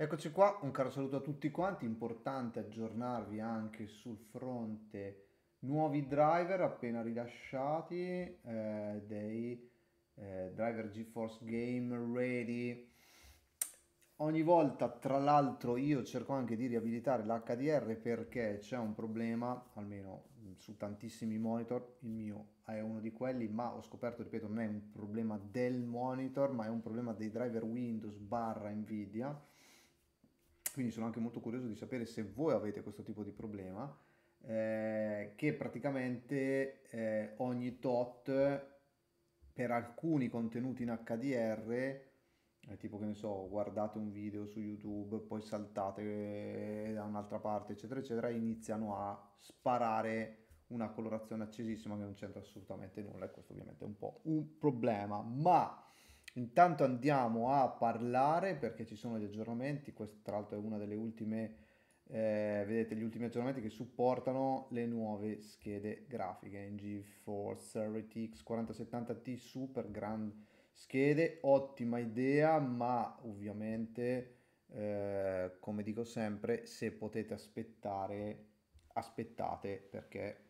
Eccoci qua, un caro saluto a tutti quanti, importante aggiornarvi anche sul fronte nuovi driver appena rilasciati eh, dei eh, driver GeForce Game Ready. Ogni volta, tra l'altro, io cerco anche di riabilitare l'HDR perché c'è un problema, almeno su tantissimi monitor, il mio è uno di quelli, ma ho scoperto, ripeto, non è un problema del monitor, ma è un problema dei driver Windows barra Nvidia quindi sono anche molto curioso di sapere se voi avete questo tipo di problema, eh, che praticamente eh, ogni tot per alcuni contenuti in HDR eh, tipo che ne so, guardate un video su YouTube, poi saltate eh, da un'altra parte, eccetera, eccetera, iniziano a sparare una colorazione accesissima che non c'entra assolutamente nulla e questo ovviamente è un po' un problema, ma Intanto andiamo a parlare perché ci sono gli aggiornamenti, questo tra l'altro è una delle ultime, eh, vedete gli ultimi aggiornamenti che supportano le nuove schede grafiche in GeForce RTX 4070T super grand schede, ottima idea ma ovviamente eh, come dico sempre se potete aspettare aspettate perché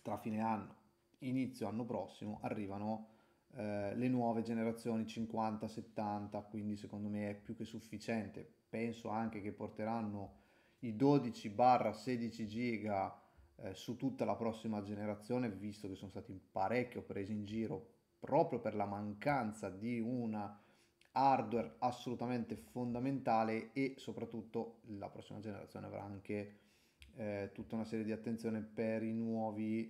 tra fine anno, inizio anno prossimo arrivano eh, le nuove generazioni 50-70, quindi secondo me è più che sufficiente. Penso anche che porteranno i 12-16 giga eh, su tutta la prossima generazione, visto che sono stati parecchio presi in giro proprio per la mancanza di una hardware assolutamente fondamentale e soprattutto la prossima generazione avrà anche eh, tutta una serie di attenzione per i nuovi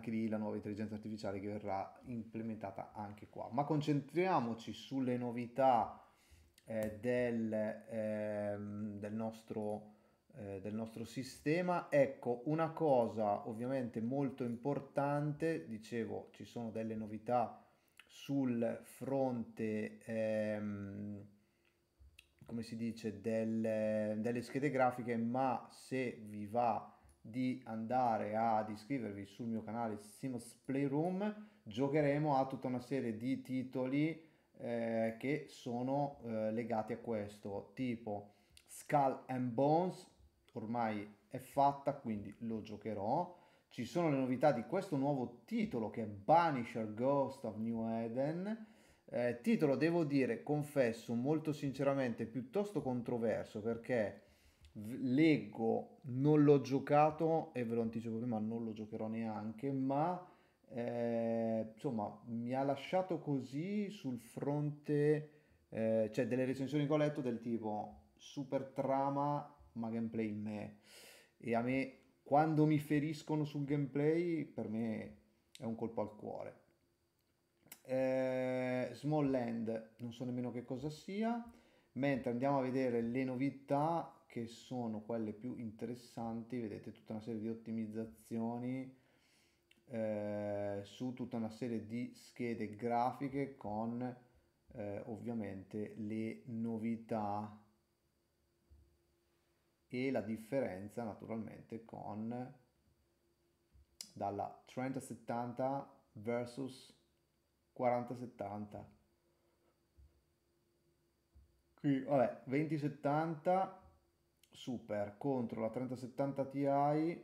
anche lì la nuova intelligenza artificiale che verrà implementata anche qua. Ma concentriamoci sulle novità eh, del, eh, del, nostro, eh, del nostro sistema. Ecco, una cosa ovviamente molto importante, dicevo, ci sono delle novità sul fronte, ehm, come si dice, del, delle schede grafiche, ma se vi va di andare ad iscrivervi sul mio canale Simos Playroom, giocheremo a tutta una serie di titoli eh, che sono eh, legati a questo, tipo Skull and Bones, ormai è fatta, quindi lo giocherò. Ci sono le novità di questo nuovo titolo che è Banisher Ghost of New Eden. Eh, titolo, devo dire, confesso molto sinceramente, piuttosto controverso perché leggo, non l'ho giocato e ve lo anticipo prima, non lo giocherò neanche, ma eh, insomma mi ha lasciato così sul fronte, eh, cioè delle recensioni che ho letto del tipo super trama ma gameplay me e a me quando mi feriscono sul gameplay per me è un colpo al cuore. Eh, Small Land non so nemmeno che cosa sia, mentre andiamo a vedere le novità che sono quelle più interessanti, vedete tutta una serie di ottimizzazioni eh, su tutta una serie di schede grafiche con eh, ovviamente le novità e la differenza naturalmente con dalla 3070 versus 4070 qui vabbè 2070 Super contro la 3070 Ti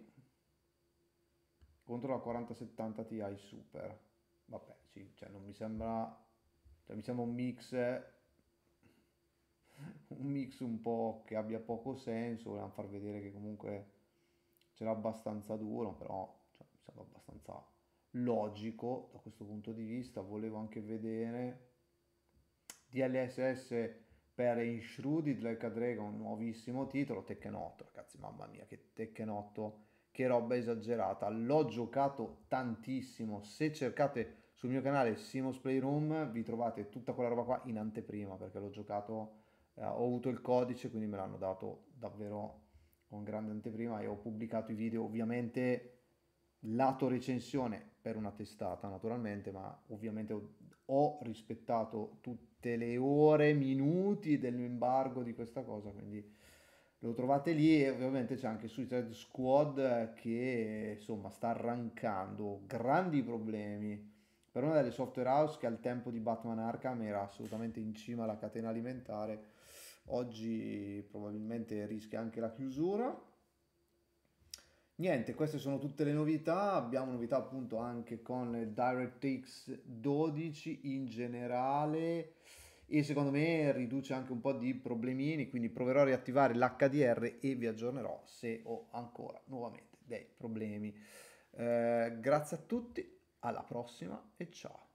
contro la 4070 Ti Super. Vabbè, sì, cioè non mi sembra cioè mi sembra un mix un mix un po' che abbia poco senso, volevamo far vedere che comunque c'era abbastanza duro, però cioè, mi sembra abbastanza logico da questo punto di vista, volevo anche vedere DLSS per Inshruded Like a Dragon, un nuovissimo titolo, Tekken 8, ragazzi, mamma mia, che Tekken 8, che roba esagerata, l'ho giocato tantissimo, se cercate sul mio canale Simos Playroom vi trovate tutta quella roba qua in anteprima, perché l'ho giocato, eh, ho avuto il codice, quindi me l'hanno dato davvero con grande anteprima e ho pubblicato i video, ovviamente lato recensione per una testata naturalmente, ma ovviamente ho ho rispettato tutte le ore, minuti dell'embargo di questa cosa, quindi lo trovate lì e ovviamente c'è anche Suicide Squad che insomma sta arrancando grandi problemi per una delle software house che al tempo di Batman Arkham era assolutamente in cima alla catena alimentare, oggi probabilmente rischia anche la chiusura Niente, queste sono tutte le novità, abbiamo novità appunto anche con DirectX 12 in generale e secondo me riduce anche un po' di problemini, quindi proverò a riattivare l'HDR e vi aggiornerò se ho ancora nuovamente dei problemi. Eh, grazie a tutti, alla prossima e ciao!